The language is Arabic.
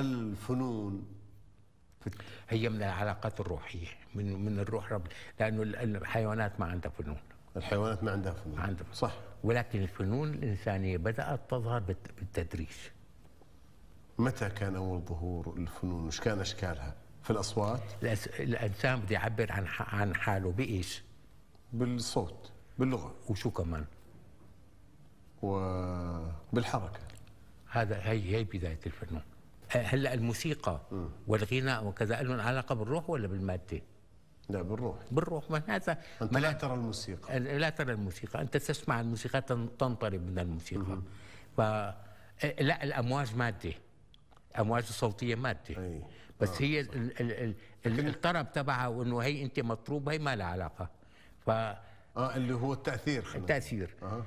الفنون هي من العلاقات الروحيه من من الروح رب لانه الحيوانات ما عندها فنون الحيوانات ما عندها فنون ما عندها فنون. صح ولكن الفنون الانسانيه بدات تظهر بالتدريج متى كان اول ظهور الفنون وش كان اشكالها في الاصوات الانسان بده يعبر عن عن حاله بايش بالصوت باللغه وشو كمان وبالحركه هذا هي هي بدايه الفنون هلا الموسيقى والغناء وكذا لهم علاقه بالروح ولا بالماده؟ لا بالروح بالروح من هذا انت لا ترى الموسيقى لا ترى الموسيقى انت تسمع الموسيقى تنطرب من الموسيقى ف لا الامواج ماده امواج الصوتيه ماده أي. بس آه. هي ال ال ال الطرب تبعها وانه هي انت مطروب هي ما لها علاقه ف اه اللي هو التاثير خلال. التاثير آه.